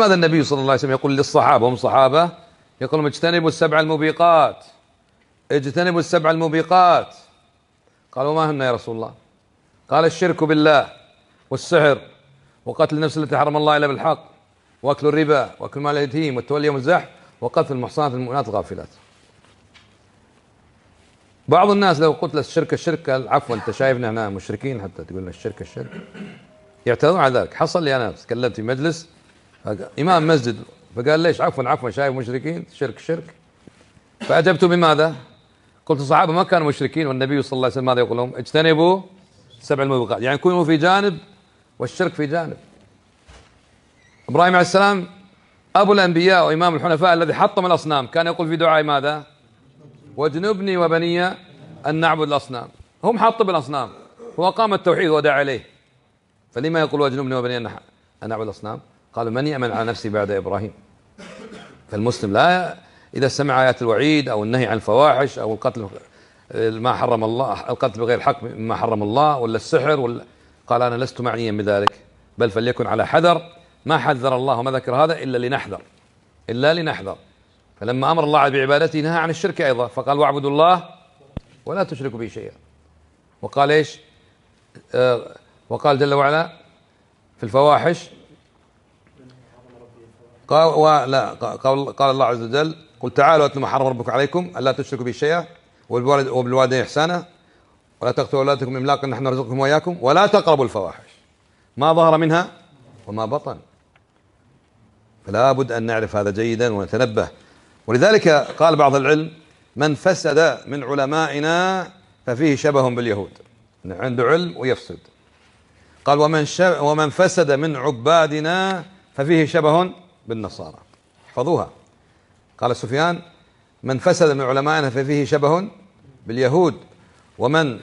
ماذا النبي صلى الله عليه وسلم يقول للصحابة هم صحابة يقول اجتنبوا السبع المبيقات اجتنبوا السبع المبيقات قالوا ما هن يا رسول الله قال الشرك بالله والسحر وقتل النفس التي حرم الله إلا بالحق وأكل الربا وأكل مال اليتيم والتولي يوم الزحف وقتل المحصنات المؤمنات الغافلات بعض الناس لو قلت له الشرك الشرك عفوا انت شايفنا هنا مشركين حتى تقول لنا الشرك الشرك يعترضون على ذلك حصل لي انا تكلمت في مجلس إمام مسجد فقال ليش عفوا عفوا شايف مشركين شرك شرك فأجبت بماذا قلت الصحابة ما كانوا مشركين والنبي صلى الله عليه وسلم ماذا يقول لهم اجتنبوا سبع الموبقات يعني كونوا في جانب والشرك في جانب إبراهيم عليه السلام أبو الأنبياء وإمام الحنفاء الذي حطم الأصنام كان يقول في دعاء ماذا واجنبني وبني أن نعبد الأصنام هم حطم الأصنام هو قام التوحيد ودعا إليه فلما يقول واجنبني وبني أن نعبد الأصنام قالوا من يأمن على نفسه بعد إبراهيم فالمسلم لا إذا سمع آيات الوعيد أو النهي عن الفواحش أو القتل ما حرم الله القتل بغير حق مما حرم الله ولا السحر ولا قال أنا لست معنيا بذلك بل فليكن على حذر ما حذر الله وما ذكر هذا إلا لنحذر إلا لنحذر فلما أمر الله بعبادته نهى عن الشرك أيضا فقال واعبدوا الله ولا تشركوا به شيئا وقال إيش آه وقال جل وعلا في الفواحش قال ولا قال, قال الله عز وجل قل تعالوا اتلوا ما حرم ربكم عليكم الا تشركوا به شيئا وبالوالد وبالوالدين احسانا ولا تقتلوا اولادكم املاقا نحن نرزقكم واياكم ولا تقربوا الفواحش ما ظهر منها وما بطن فلا بد ان نعرف هذا جيدا ونتنبه ولذلك قال بعض العلم من فسد من علمائنا ففيه شبه باليهود عنده علم ويفسد قال ومن ومن فسد من عبادنا ففيه شبه بالنصارى احفظوها قال سفيان من فسد من علمائنا ففيه شبه باليهود ومن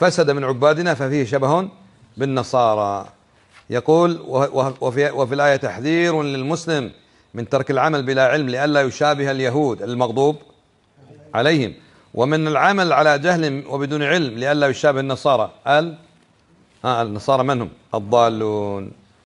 فسد من عبادنا ففيه شبه بالنصارى يقول وفي, وفي الآية تحذير للمسلم من ترك العمل بلا علم لئلا يشابه اليهود المغضوب عليهم ومن العمل على جهل وبدون علم لئلا يشابه النصارى ال آه النصارى من هم الضالون